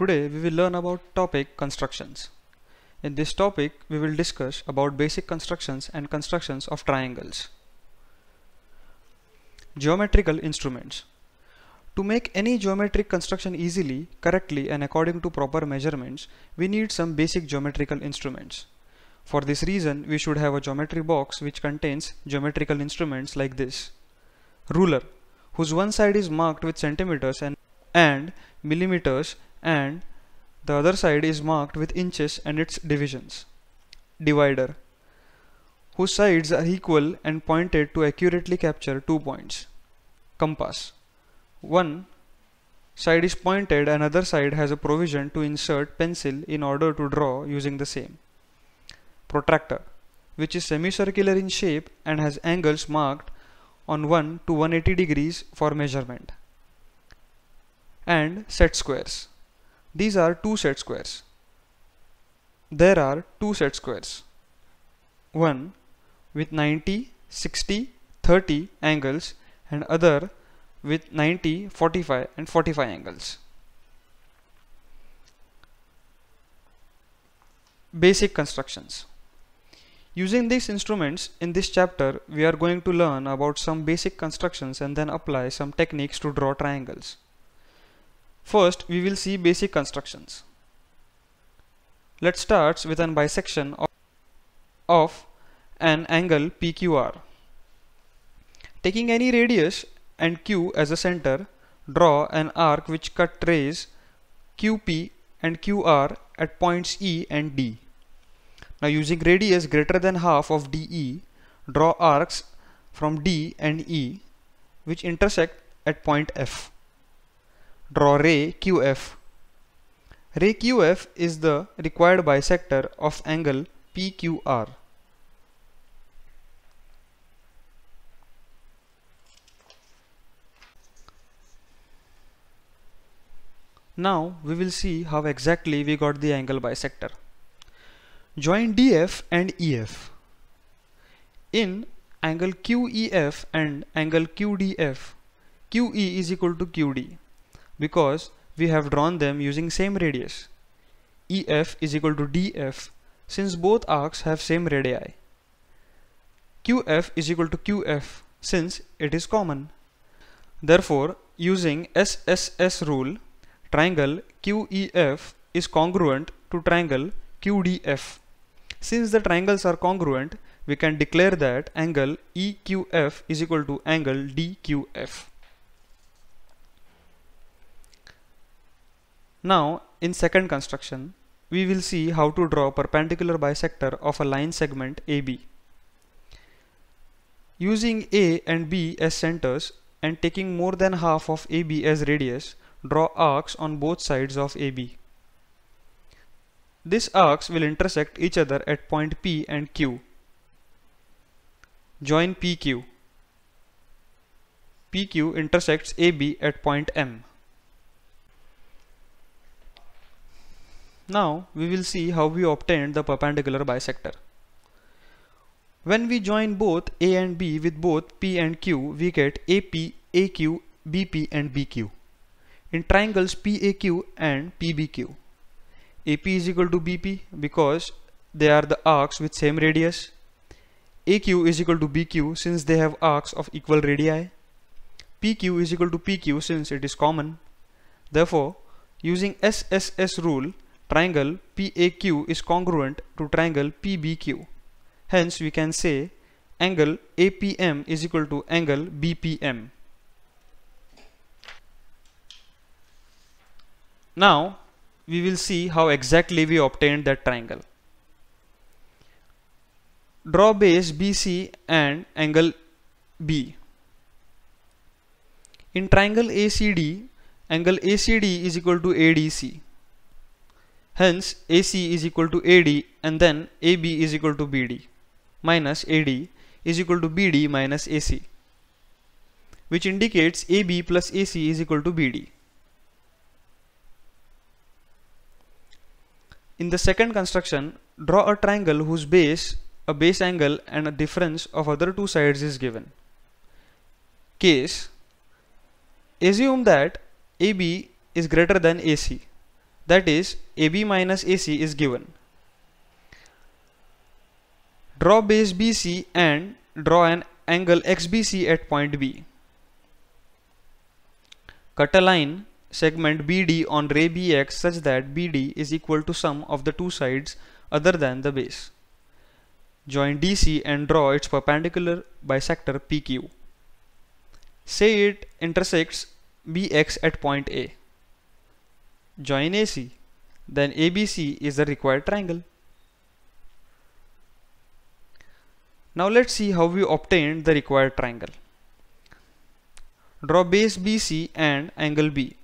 Today we will learn about topic constructions. In this topic we will discuss about basic constructions and constructions of triangles. Geometrical instruments. To make any geometric construction easily, correctly and according to proper measurements, we need some basic geometrical instruments. For this reason, we should have a geometry box which contains geometrical instruments like this. Ruler, whose one side is marked with centimeters and, and millimeters and the other side is marked with inches and its divisions. Divider whose sides are equal and pointed to accurately capture two points. Compass one side is pointed and other side has a provision to insert pencil in order to draw using the same. Protractor which is semicircular in shape and has angles marked on 1 to 180 degrees for measurement. And set squares these are two set squares. There are two set squares. One with 90, 60, 30 angles and other with 90, 45 and 45 angles. Basic constructions. Using these instruments in this chapter we are going to learn about some basic constructions and then apply some techniques to draw triangles. First, we will see basic constructions. Let's start with an bisection of an angle PQR. Taking any radius and Q as a center, draw an arc which cut rays QP and QR at points E and D. Now using radius greater than half of DE, draw arcs from D and E which intersect at point F draw ray QF. Ray QF is the required bisector of angle PQR. Now we will see how exactly we got the angle bisector. Join DF and EF. In angle QEF and angle QDF, QE is equal to QD because we have drawn them using same radius. EF is equal to DF since both arcs have same radii. QF is equal to QF since it is common. Therefore, using SSS rule, triangle QEF is congruent to triangle QDF. Since the triangles are congruent, we can declare that angle EQF is equal to angle DQF. Now in second construction we will see how to draw perpendicular bisector of a line segment AB. Using A and B as centers and taking more than half of AB as radius, draw arcs on both sides of AB. These arcs will intersect each other at point P and Q. Join PQ. PQ intersects AB at point M. Now we will see how we obtained the perpendicular bisector. When we join both A and B with both P and Q, we get AP, AQ, BP and BQ. In triangles PAQ and PBQ. AP is equal to BP because they are the arcs with same radius. AQ is equal to BQ since they have arcs of equal radii. PQ is equal to PQ since it is common. Therefore, using SSS rule, triangle PAQ is congruent to triangle PBQ. Hence, we can say angle APM is equal to angle BPM. Now, we will see how exactly we obtained that triangle. Draw base BC and angle B. In triangle ACD, angle ACD is equal to ADC. Hence AC is equal to AD and then AB is equal to BD minus AD is equal to BD minus AC which indicates AB plus AC is equal to BD. In the second construction, draw a triangle whose base, a base angle and a difference of other two sides is given. Case Assume that AB is greater than AC that is AB minus AC is given. Draw base BC and draw an angle XBC at point B. Cut a line segment BD on ray BX such that BD is equal to sum of the two sides other than the base. Join DC and draw its perpendicular bisector PQ. Say it intersects BX at point A join AC, then ABC is the required triangle. Now let's see how we obtained the required triangle. Draw base BC and angle B.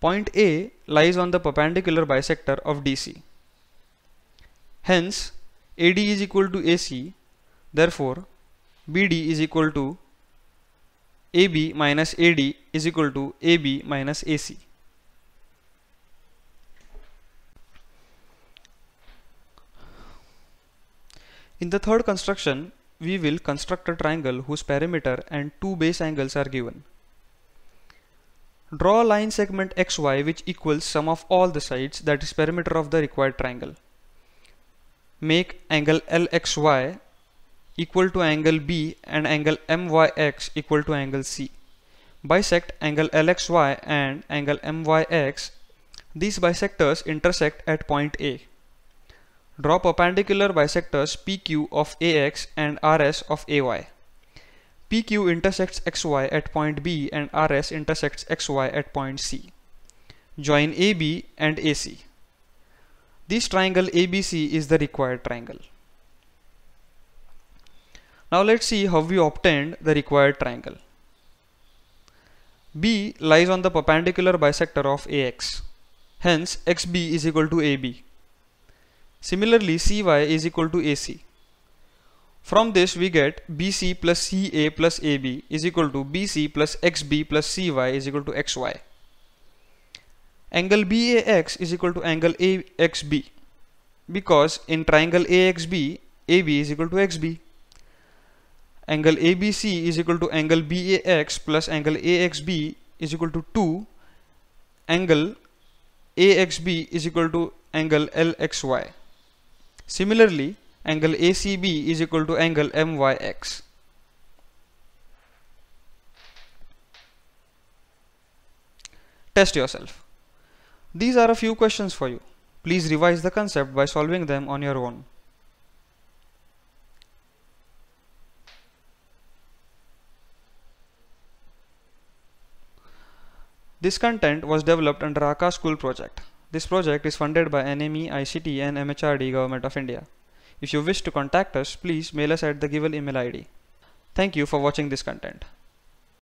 Point A lies on the perpendicular bisector of DC. Hence, AD is equal to AC, therefore BD is equal to AB minus AD is equal to AB minus AC. In the third construction, we will construct a triangle whose perimeter and two base angles are given. Draw a line segment xy which equals sum of all the sides that is perimeter of the required triangle. Make angle LXY equal to angle B and angle MYX equal to angle C. Bisect angle LXY and angle MYX. These bisectors intersect at point A. Draw perpendicular bisectors PQ of AX and RS of AY. PQ intersects XY at point B and RS intersects XY at point C. Join AB and AC. This triangle ABC is the required triangle. Now let's see how we obtained the required triangle. B lies on the perpendicular bisector of AX. Hence, XB is equal to AB. Similarly, CY is equal to AC. From this we get BC plus CA plus AB is equal to BC plus XB plus CY is equal to XY. Angle BAX is equal to angle AXB because in triangle AXB, AB is equal to XB. Angle ABC is equal to angle BAX plus angle AXB is equal to 2. Angle AXB is equal to angle LXY. Similarly, angle ACB is equal to angle MYX. Test yourself. These are a few questions for you. Please revise the concept by solving them on your own. This content was developed under Akka School project. This project is funded by NME, ICT and MHRD Government of India. If you wish to contact us, please mail us at the given email ID. Thank you for watching this content.